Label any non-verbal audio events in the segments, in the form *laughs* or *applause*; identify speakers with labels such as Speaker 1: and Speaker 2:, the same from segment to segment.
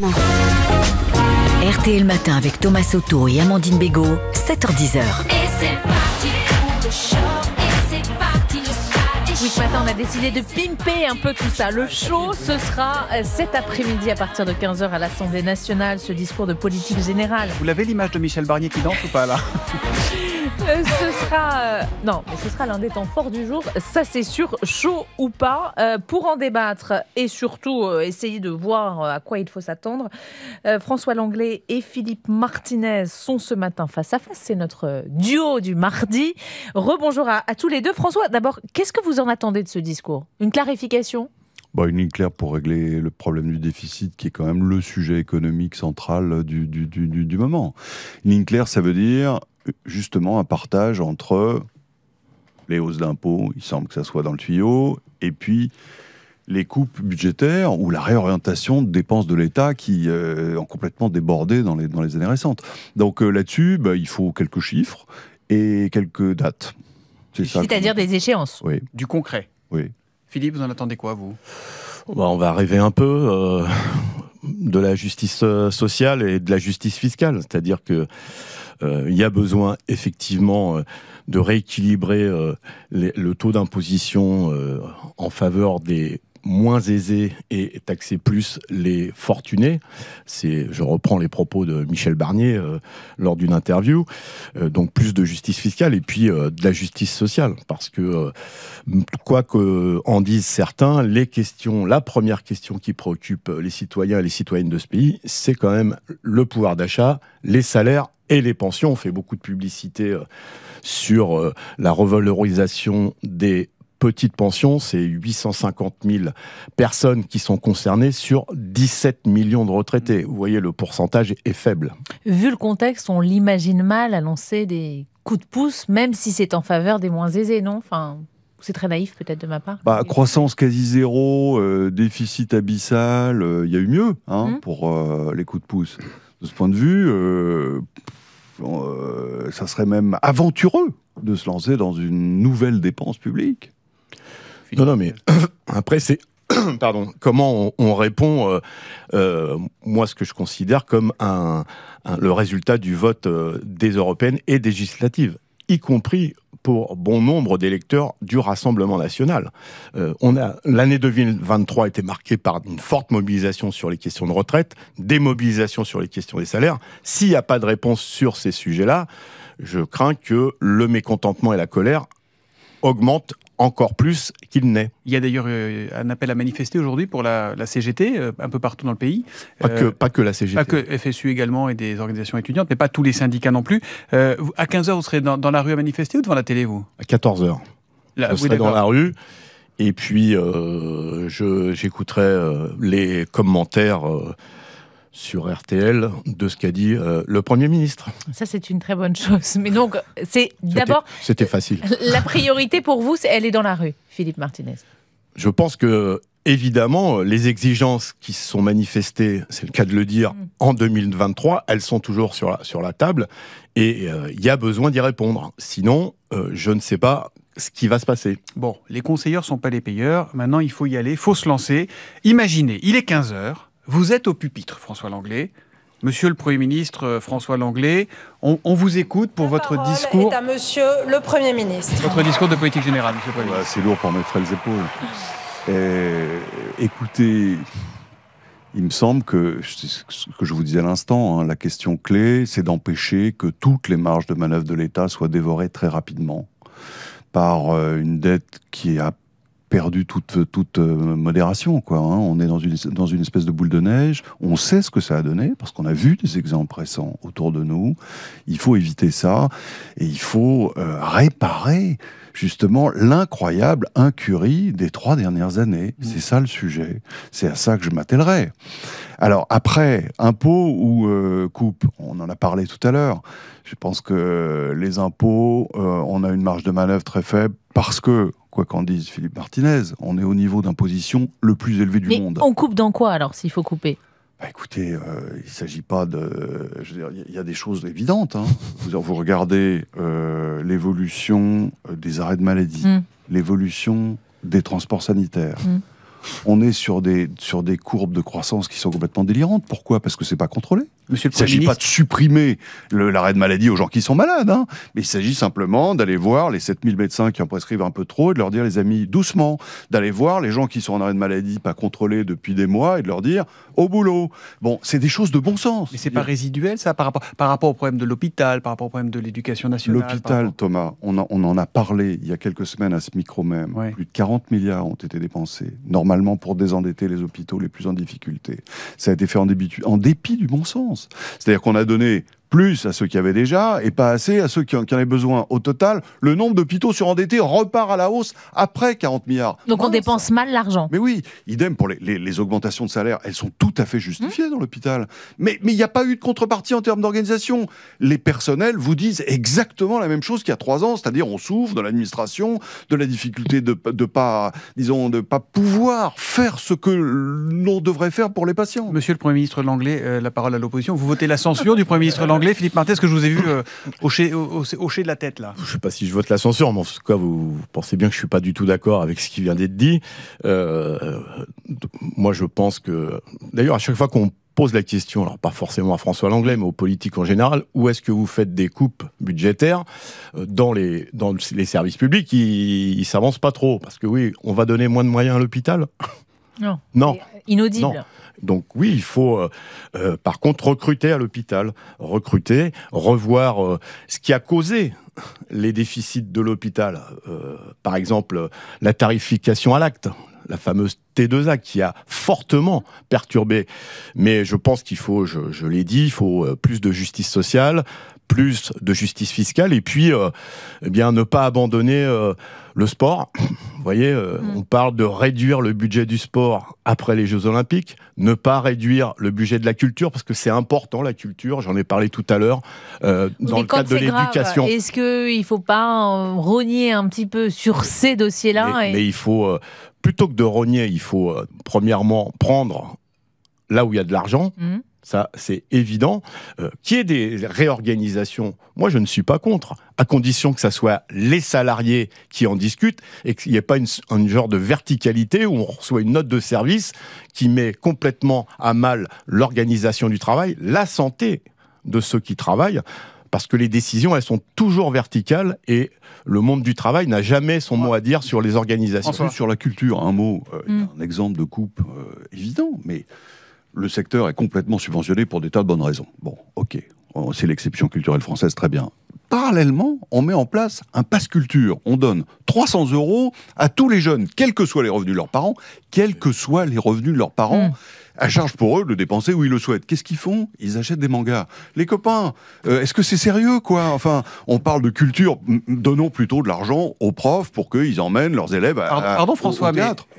Speaker 1: RT RTL Matin avec Thomas Soto et Amandine Bégaud, 7h10h. Oui, ce matin, on a décidé de pimper un peu tout ça. Le show, ce sera euh, cet après-midi à partir de 15h à l'Assemblée nationale, ce discours de politique générale.
Speaker 2: Vous l'avez l'image de Michel Barnier qui danse ou pas là *laughs*
Speaker 1: Euh, ce sera. Euh, non, mais ce sera l'un des temps forts du jour. Ça, c'est sûr, chaud ou pas. Euh, pour en débattre et surtout essayer de voir à quoi il faut s'attendre, François Langlais et Philippe Martinez sont ce matin face à face. C'est notre duo du mardi. Rebonjour à, tous les deux. François, d'abord, qu'est-ce que vous en attendez de ce discours Une clarification
Speaker 3: bah, une ligne claire pour régler le problème du déficit, qui est quand même le sujet économique central du, du moment. Une ligne claire, ça veut dire justement un partage entre les hausses d'impôts, il semble que ça soit dans le tuyau, et puis les coupes budgétaires ou la réorientation de dépenses de l'État qui euh, ont complètement débordé dans les, dans les années récentes. Donc euh, là-dessus, bah, il faut quelques chiffres
Speaker 4: et quelques dates.
Speaker 1: C'est-à-dire des échéances. Oui.
Speaker 2: Du concret. Oui. Philippe, vous en attendez quoi, vous
Speaker 4: bah, On va rêver un peu. Euh, de la justice sociale et de la justice fiscale. C'est-à-dire que euh, il y a besoin effectivement euh, de rééquilibrer euh, le taux d'imposition en faveur des moins aisés et taxer plus les fortunés. C'est, je reprends les propos de Michel Barnier lors d'une interview. donc plus de justice fiscale et puis de la justice sociale, parce que quoi que en disent certains, les questions, la première question qui préoccupe les citoyens et les citoyennes de ce pays, c'est quand même le pouvoir d'achat, les salaires et les pensions. On fait beaucoup de publicité euh, sur euh, la revalorisation des petites pensions. C'est 850 000 personnes qui sont concernées sur 17 millions de retraités. Vous voyez, le pourcentage est faible.
Speaker 1: Vu le contexte, on l'imagine mal lancer des coups de pouce, même si c'est en faveur des moins aisés, non enfin... C'est très naïf peut-être de ma part.
Speaker 3: Bah, croissance quasi zéro, euh, déficit abyssal, il y a eu mieux hein, hum. pour les coups de pouce. De ce point de vue, bon, euh, ça serait même aventureux de se lancer dans une nouvelle dépense publique. Non, non,
Speaker 4: mais *coughs* après, c'est *coughs* pardon, comment on, répond, euh, euh, moi, ce que je considère comme un, le résultat du vote des européennes et législatives, y compris pour bon nombre d'électeurs du Rassemblement national. Euh, on a l'année 2023 était marquée par une forte mobilisation sur les questions de retraite, des mobilisations sur les questions des salaires. S'il n'y a pas de réponse sur ces sujets-là, je crains que le mécontentement et la colère augmente encore plus qu'il n'est.
Speaker 2: Il y a d'ailleurs euh, un appel à manifester aujourd'hui pour la, CGT, euh, un peu partout dans le pays. Pas, que, la euh, CGT. Pas que FSU également et des organisations étudiantes, mais pas tous les syndicats non plus. à 15h, vous serez dans, la rue à manifester ou devant la télé, vous
Speaker 4: À 14h. Vous serez dans la rue. Et puis, j'écouterai les commentaires sur RTL de ce qu'a dit euh, le Premier ministre.
Speaker 1: Ça, c'est une très bonne chose. Mais donc, c'est d'abord.
Speaker 4: C'était facile. Euh,
Speaker 1: la priorité pour vous, elle est dans la rue, Philippe Martinez.
Speaker 4: Je pense que, évidemment, les exigences qui se sont manifestées, c'est le cas de le dire, mm. en 2023, elles sont toujours sur la, sur la table et euh, il y a besoin d'y répondre. Sinon, je ne sais pas ce qui va se passer.
Speaker 2: Bon, les conseilleurs ne sont pas les payeurs. Maintenant, il faut y aller, il faut se lancer. Imaginez, il est 15 heures vous êtes au pupitre, François Langlais. Monsieur le Premier ministre euh, François Langlais, on, vous écoute pour votre
Speaker 1: discours. à monsieur le Premier ministre. Votre
Speaker 2: discours de politique générale, monsieur le Premier ah bah, ministre. C'est lourd pour mes les
Speaker 3: épaules. Eh, écoutez, il me semble que ce que je vous disais à l'instant, hein, la question clé, c'est d'empêcher que toutes les marges de manœuvre de l'État soient dévorées très rapidement par euh, une dette qui est a perdu toute, toute euh, modération. Quoi, hein. On est dans une, dans une espèce de boule de neige. On sait ce que ça a donné parce qu'on a vu des exemples récents autour de nous. Il faut éviter ça et il faut euh, réparer justement l'incroyable incurie des trois dernières années. Mmh. C'est ça le sujet. C'est à ça que je m'attellerai. Alors après, impôts ou euh, coupes coupe, on en a parlé tout à l'heure. Je pense que les impôts, on a une marge de manœuvre très faible parce que quoi qu'en dise Philippe Martinez, on est au niveau d'imposition le plus élevé du Mais monde. On
Speaker 1: coupe dans quoi alors s'il faut couper
Speaker 3: bah, écoutez, euh, il ne s'agit pas de. Il y a des choses évidentes. Hein. *laughs* Vous, regardez euh, l'évolution euh, des arrêts de maladie, hmm. l'évolution des transports sanitaires. Hmm. On est sur des, sur des courbes de croissance qui sont complètement délirantes. Pourquoi Parce que c'est pas contrôlé il ne s'agit pas de supprimer l'arrêt de maladie aux gens qui sont malades, mais hein. il s'agit simplement d'aller voir les 7000 médecins qui en prescrivent un peu trop et de leur dire, les amis, doucement, d'aller voir les gens qui sont en arrêt de maladie pas contrôlés depuis des mois et de leur dire, au boulot. Bon, c'est
Speaker 2: des choses de bon sens. Mais n'est pas résiduel, ça, par rapport, au problème de l'hôpital, par rapport au problème de l'éducation nationale L'hôpital,
Speaker 3: Thomas, on, en a parlé il y a quelques semaines à ce micro même. Plus de 40 milliards ont été dépensés, normalement pour désendetter les hôpitaux les plus en difficulté. Ça a été fait en dépit du bon sens. C'est-à-dire qu'on a donné plus à ceux qui avaient déjà et pas assez à ceux qui en, qui besoin. Au total, le nombre d'hôpitaux surendettés repart à la hausse après 40 milliards. Donc on ah dépense mal l'argent. Mais oui, idem pour les, augmentations de salaire, elles sont tout à fait justifiées mmh. dans l'hôpital. Mais il n'y a pas eu de contrepartie en termes d'organisation. Les personnels vous disent exactement la même chose qu'il y a trois ans, c'est-à-dire on souffre de l'administration, de la difficulté de ne pas, disons,
Speaker 2: pas pouvoir faire ce que l'on devrait faire pour les patients. Monsieur le Premier ministre Langlais, euh, la parole à l'opposition. Vous votez la censure du Premier ministre Langlais Philippe Martin, est-ce que je vous ai vu hocher, euh, de la tête là Je ne sais
Speaker 4: pas si je vote la censure, mais en tout cas, vous, pensez bien que je ne suis pas du tout d'accord avec ce qui vient d'être dit. Euh, moi, je pense que. D'ailleurs, à chaque fois qu'on pose la question, alors pas forcément à François Langlais, mais aux politiques en général, où est-ce que vous faites des coupes budgétaires euh, dans les, dans les services publics Ils ne s'avancent pas trop, parce que oui, on va donner moins de moyens à l'hôpital. Non. Euh, inaudible. Donc oui, il faut euh, euh, par contre recruter à l'hôpital, recruter, revoir ce qui a causé les déficits de l'hôpital. par exemple, la tarification à l'acte, la fameuse T2A qui a fortement perturbé. Mais je pense qu'il faut, je, l'ai dit, il faut plus de justice sociale, plus de justice fiscale, et puis eh bien ne pas abandonner le sport. Vous voyez, euh, mm. on parle de réduire le budget du sport après les Jeux Olympiques, ne pas réduire le budget de la culture, parce que c'est important la culture, j'en ai parlé tout à l'heure, euh, dans le cadre de l'éducation. Est-ce
Speaker 1: qu'il ne faut pas euh, rogner un petit peu sur ces dossiers-là mais,
Speaker 4: il faut, plutôt que de rogner, il faut premièrement prendre là où il y a de l'argent. Mm ça c'est évident. Qui euh, qu'il y ait des réorganisations, moi je ne suis pas contre, à condition que ça soit les salariés qui en discutent et qu'il n'y ait pas une, un genre de verticalité où on reçoit une note de service qui met complètement à mal l'organisation du travail, la santé de ceux qui travaillent parce que les décisions, elles sont toujours verticales et le monde du travail n'a jamais son mot à dire sur les organisations. sur la culture, un mot, euh, mm. un exemple de coupe euh, évident, mais le secteur est complètement
Speaker 3: subventionné pour des tas de bonnes raisons. Bon, ok, oh, c'est l'exception culturelle française, très bien. Parallèlement, on met en place un passe culture. On donne 300 euros à tous les jeunes, quels que soient les revenus de leurs parents, quels que soient les revenus de leurs parents. Mmh à charge pour eux de dépenser où ils le souhaitent. Qu'est-ce qu'ils font Ils achètent des mangas. Les copains, euh, est-ce que c'est sérieux, quoi Enfin, on parle de culture, donnons plutôt de l'argent aux profs pour qu'ils emmènent leurs élèves à, pardon, pardon François,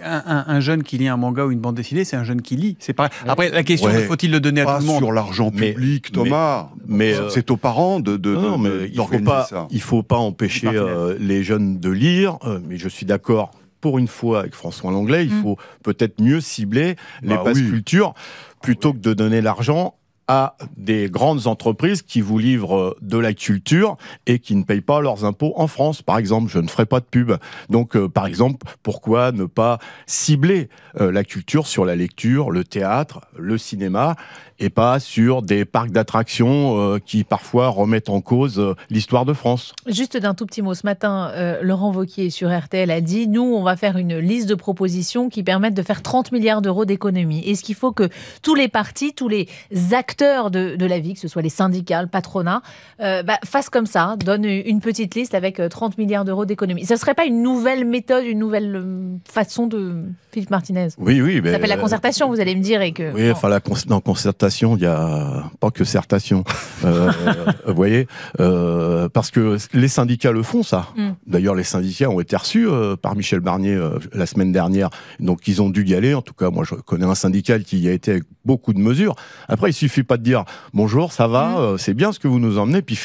Speaker 2: un, jeune qui lit un manga ou une bande dessinée, c'est un jeune qui lit. C'est Après, la question, faut-il le donner à tout le monde Sur l'argent public, Thomas.
Speaker 4: Mais, euh, c'est aux parents de. de, non, mais il faut pas, il faut pas empêcher euh, les jeunes de lire. mais je suis d'accord pour une fois avec François Langlais, il mm. faut peut-être mieux cibler bah les passe-cultures plutôt ah que de donner l'argent à des grandes entreprises qui vous livrent euh, de la culture et qui ne payent pas leurs impôts en France, par exemple. Je ne ferai pas de pub. Donc, euh, par exemple, pourquoi ne pas cibler euh, la culture sur la lecture, le théâtre, le cinéma, et pas sur des parcs d'attractions qui parfois remettent en cause l'histoire de France
Speaker 1: Juste d'un tout petit mot, ce matin, Laurent Vauquier sur RTL a dit, nous, on va faire une liste de propositions qui permettent de faire 30 milliards d'euros d'économie. Est-ce qu'il faut que tous les partis, tous les acteurs, de, la vie, que ce soit les syndicats, le patronat, euh, bah, fassent comme ça, donnent une petite liste avec 30 euh, milliards d'euros d'économie. Ce ne serait pas une nouvelle méthode, une nouvelle euh, façon de Philippe Martinez Oui, oui. ça s'appelle la concertation, vous allez me dire. Et que,
Speaker 4: oui, enfin, la concertation, il n'y a pas que certation. *laughs* vous voyez Parce que les syndicats le font, ça. Mm. D'ailleurs, les syndicats ont été reçus par Michel Barnier la semaine dernière. Donc, ils ont dû y aller. En tout cas, moi, je connais un syndical qui y a été avec beaucoup de mesures. Après, il suffit pas de dire bonjour, ça va, mm. euh, c'est bien ce que vous nous emmenez, puis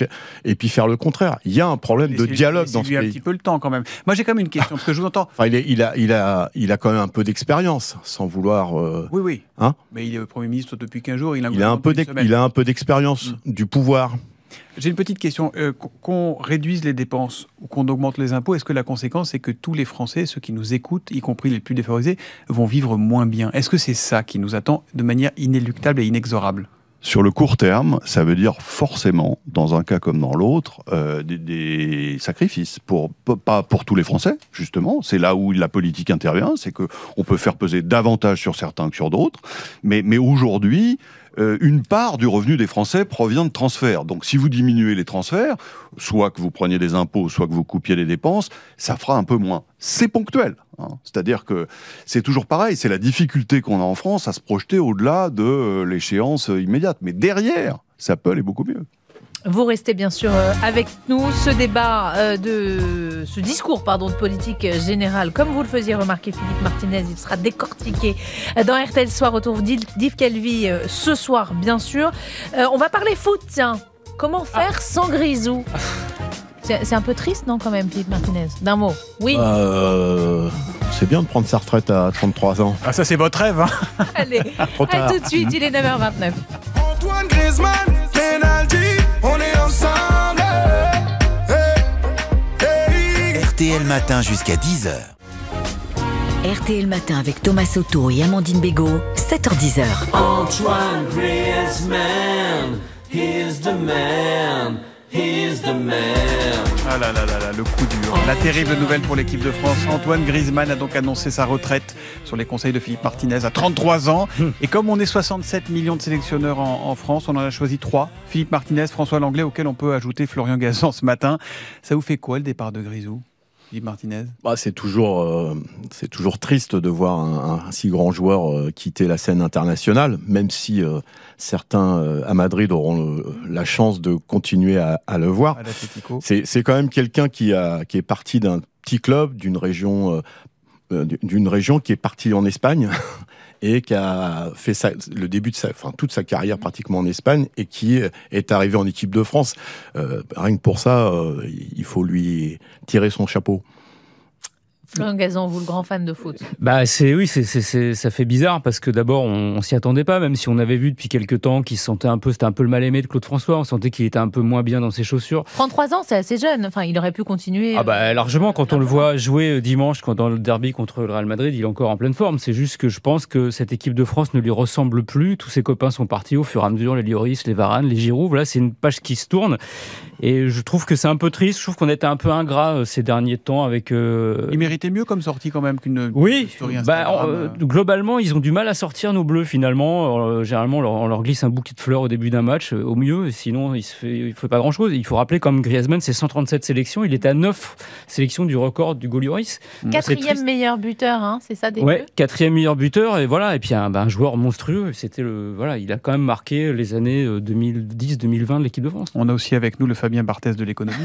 Speaker 4: et puis faire le contraire. Il y a
Speaker 2: un problème de dialogue dans ce pays. un petit peu le temps quand même. Moi, j'ai quand même une question parce que je vous entends.
Speaker 4: il, a, il, a, il a quand même un peu d'expérience, sans vouloir. Euh, oui, oui. Hein
Speaker 2: Mais il est Premier ministre depuis 15 jours. Il a, un peu, il a un peu d'expérience mm. du pouvoir. J'ai une petite question. Euh, qu'on réduise les dépenses ou qu'on augmente les impôts, est-ce que la conséquence c'est que tous les Français, ceux qui nous écoutent, y compris les plus défavorisés, vont vivre moins bien Est-ce que c'est ça qui nous attend de manière inéluctable et inexorable
Speaker 3: sur le court terme, ça veut dire forcément, dans un cas comme dans l'autre, euh, des, sacrifices. Pour, pas pour tous les Français, justement. C'est là où la politique intervient, c'est que on peut faire peser davantage sur certains que sur d'autres. Mais, mais aujourd'hui, euh, une part du revenu des Français provient de transferts. Donc si vous diminuez les transferts, soit que vous preniez des impôts, soit que vous coupiez les dépenses, ça fera un peu moins. C'est ponctuel. Hein. C'est-à-dire que c'est toujours pareil, c'est la difficulté qu'on a en France à se projeter au-delà de euh, l'échéance immédiate. Mais derrière, ça peut aller beaucoup mieux.
Speaker 1: Vous restez bien sûr euh, avec nous. Ce débat euh, de ce discours pardon de politique euh, générale, comme vous le faisiez remarquer Philippe Martinez, il sera décortiqué dans RTL Soir autour d'Yves Calvi ce soir bien sûr. On va parler foot tiens. Comment ah. faire sans Grisou C'est un peu triste non quand même Philippe Martinez. D'un mot. Oui. Bah,
Speaker 4: c'est bien de prendre sa retraite à 33 ans. Ah ça c'est votre rêve. Hein Allez. *laughs* tout de suite.
Speaker 1: Il est 9h29. Antoine Griezmann.
Speaker 2: matin jusqu'à 10h.
Speaker 1: RTL Matin avec Thomas Soto et Amandine Bégaud, 7h10h. Antoine Griezmann, the man. the man.
Speaker 2: Ah là là là là, le coup dur. La terrible nouvelle pour l'équipe de France. Antoine Griezmann a donc annoncé sa retraite sur les conseils de Philippe Martinez à 33 ans. Et comme on est 67 millions de sélectionneurs en, France, on en a choisi trois. Philippe Martinez, François Langlais, auquel on peut ajouter Florian Gazan ce matin. Ça vous fait quoi le départ de Grisou Martinez
Speaker 4: bah, C'est toujours, euh, toujours triste de voir un, si grand joueur euh, quitter la scène internationale, même si euh, certains à Madrid auront la chance de continuer à, le voir. C'est quand même quelqu'un qui, qui est parti d'un petit club, d'une région d'une région qui est partie en Espagne *laughs* et qui a fait le début de sa, enfin, toute sa carrière pratiquement en Espagne et qui est arrivé en équipe de France. Euh, rien que pour ça, euh, il faut lui tirer son chapeau.
Speaker 1: Florian bah, vous le grand fan de foot.
Speaker 5: Bah c'est oui, c'est, ça fait bizarre parce que d'abord on, ne s'y attendait pas, même si on avait vu depuis quelques temps qu'il sentait un peu, c'était un peu le mal aimé de Claude François. On sentait qu'il était un peu moins bien dans ses chaussures.
Speaker 1: 33 ans, c'est assez jeune. Enfin, il aurait pu continuer. Ah
Speaker 5: bah euh, largement. Quand on le voit jouer euh, dimanche, quand dans le derby contre le Real Madrid, il est encore en pleine forme. C'est juste que je pense que cette équipe de France ne lui ressemble plus. Tous ses copains sont partis au fur et à mesure, les Lloris, les Varane, les Giroud. Voilà, c'est une page qui se tourne. Et je trouve que c'est un peu triste. Je trouve qu'on était un peu ingrat euh, ces derniers temps avec. Euh, ils méritaient mieux comme sortie quand même qu'une. Oui. Bah, euh. globalement, ils ont du mal à sortir nos bleus finalement. généralement, on leur, glisse un bouquet de fleurs au début d'un match, au mieux. Sinon, il ne fait, fait, pas grand chose. Il faut rappeler comme Griezmann, c'est 137 sélections. Il est à 9 sélections du record du Golioris. Quatrième
Speaker 1: meilleur buteur, hein, c'est ça des ouais,
Speaker 5: Quatrième meilleur buteur et voilà. Et puis bah, un, joueur monstrueux. C'était le voilà. Il a quand même marqué les années 2010-2020 de l'équipe de France. On a aussi avec nous le bien Barthès de l'économie,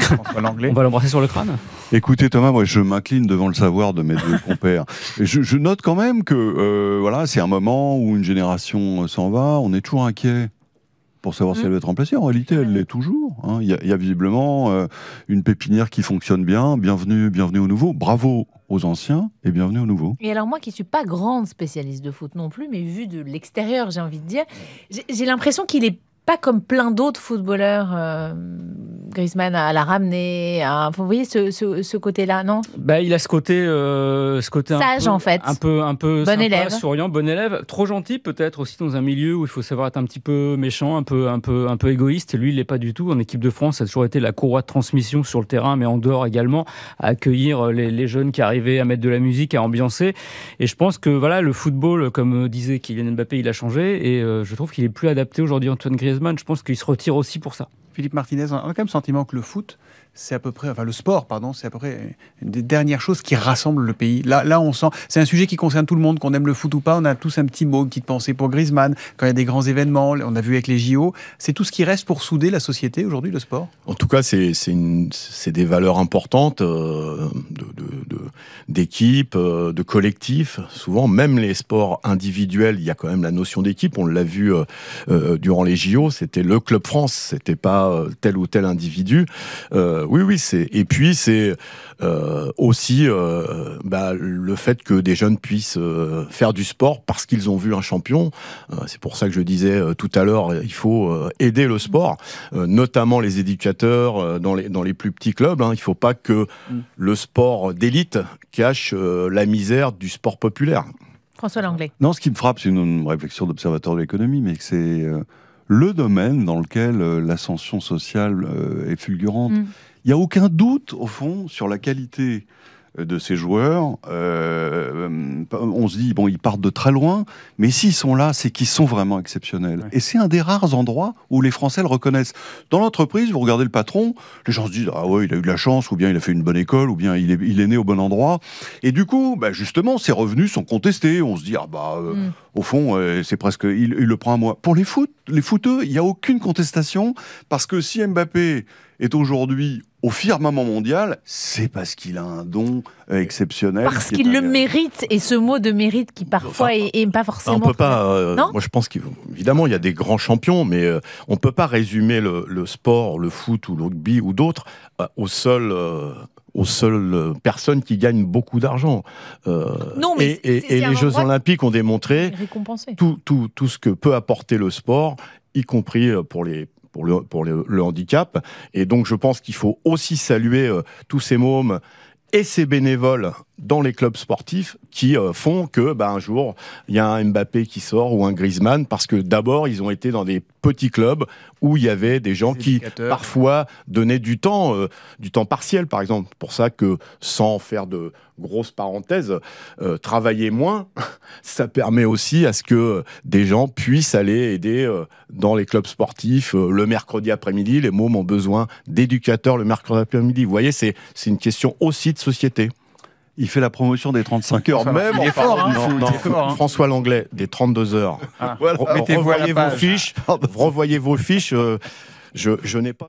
Speaker 3: *laughs* On va l'embrasser sur le crâne. Écoutez Thomas, moi je m'incline devant le savoir de mes deux *laughs* compères. je, note quand même que euh, voilà, c'est un moment où une génération euh, s'en va, on est toujours inquiet pour savoir si mm. elle va être remplacée. En réalité, elle l'est toujours. Hein. Il, y a, visiblement euh, une pépinière qui fonctionne bien. Bienvenue, bienvenue au nouveau. Bravo aux anciens et bienvenue au nouveau.
Speaker 1: Et alors moi qui ne suis pas grande spécialiste de foot non plus, mais vu de l'extérieur, j'ai envie de dire, j'ai l'impression qu'il est comme plein d'autres footballeurs. Euh, Griezmann à la ramener. À, vous voyez ce, côté-là, non
Speaker 5: bah, Il a ce côté, euh, ce côté sage en fait. Un peu,
Speaker 1: un peu sympa,
Speaker 5: souriant, bon élève. Trop gentil peut-être aussi dans un milieu où il faut savoir être un petit peu méchant, un peu, un peu, un peu égoïste. Lui, il n'est pas du tout. En équipe de France, ça a toujours été la courroie de transmission sur le terrain, mais en dehors également, à accueillir euh, les, jeunes qui arrivaient à mettre de la musique, à ambiancer. Et je pense que voilà, le football, comme disait Kylian Mbappé, il a changé. Et je trouve qu'il est plus
Speaker 2: adapté aujourd'hui, Antoine Griezmann je pense qu'il se retire aussi pour ça. Philippe Martinez, on a quand même le sentiment que le foot, c'est à peu près, enfin le sport, pardon, c'est à peu près une des dernières choses qui rassemble le pays. Là, là on sent, c'est un sujet qui concerne tout le monde, qu'on aime le foot ou pas, on a tous un petit mot, une petite pensée pour Griezmann, quand il y a des grands événements, on a vu avec les JO, c'est tout ce qui reste pour souder la société aujourd'hui, le sport
Speaker 4: En tout cas, c'est des valeurs importantes euh, d'équipe, euh, de, collectif, souvent, même les sports individuels, il y a quand même la notion d'équipe, on l'a vu euh, durant les JO, c'était le Club France, c'était pas tel ou tel individu oui, oui, c'est. Et puis c'est euh, aussi euh, bah, le fait que des jeunes puissent euh, faire du sport parce qu'ils ont vu un champion. c'est pour ça que je disais tout à l'heure, il faut aider le sport, notamment les éducateurs dans les dans les plus petits clubs. Hein. Il ne faut pas que mm. le sport d'élite cache la misère du sport populaire. François Langlais. Non, ce qui me frappe, c'est une, réflexion d'observateur de l'économie, mais c'est
Speaker 3: le domaine dans lequel l'ascension sociale est fulgurante. Mm. Il n'y a aucun doute, au fond, sur la qualité euh, de ces joueurs. Euh, on se dit, bon, ils partent de très loin, mais s'ils sont là, c'est qu'ils sont vraiment exceptionnels. Et c'est un des rares endroits où les Français le reconnaissent. Dans l'entreprise, vous regardez le patron, les gens se disent, ah ouais, il a eu de la chance, ou bien il a fait une bonne école, ou bien il est, né au bon endroit. Et du coup, bah, justement, ses revenus sont contestés. On se dit, ah bah, euh, mm. au fond, c'est presque, il, le prend à moi. Pour les foot, les footeux, il n'y a aucune contestation, parce que si Mbappé est aujourd'hui au firmament mondial, c'est parce qu'il a un don euh, exceptionnel. Parce qu'il le
Speaker 1: mérite, et ce mot de mérite qui parfois n'est est, pas forcément. On peut pas. Euh, moi, je
Speaker 4: pense qu'évidemment, il, y a des grands champions, mais on euh, on peut pas résumer le, sport, le foot ou le rugby ou d'autres au seul aux seules personnes qui gagnent beaucoup d'argent. et, et, et les Jeux Olympiques ont démontré tout, tout, ce que peut apporter le sport, y compris pour les, pour le, pour le, handicap. Et donc, je pense qu'il faut aussi saluer euh, tous ces mômes et ces bénévoles dans les clubs sportifs qui euh, font que bah, un jour il y a un Mbappé qui sort ou un Griezmann parce que d'abord ils ont été dans des petits clubs où il y avait des gens qui parfois donnaient du temps, euh, du temps partiel par exemple. Pour ça que sans faire de grosses parenthèses, euh, travailler moins, *laughs* ça permet aussi à ce que des gens puissent aller aider dans les clubs sportifs le mercredi après-midi. Les mômes ont besoin d'éducateurs le mercredi après-midi. Vous voyez, c'est une question aussi de société il fait la promotion des 35 heures, même hein. hein. François Langlais, des 32 heures. Ah, voilà. revoyez, vos fiches, revoyez, vos fiches. je, je n'ai pas.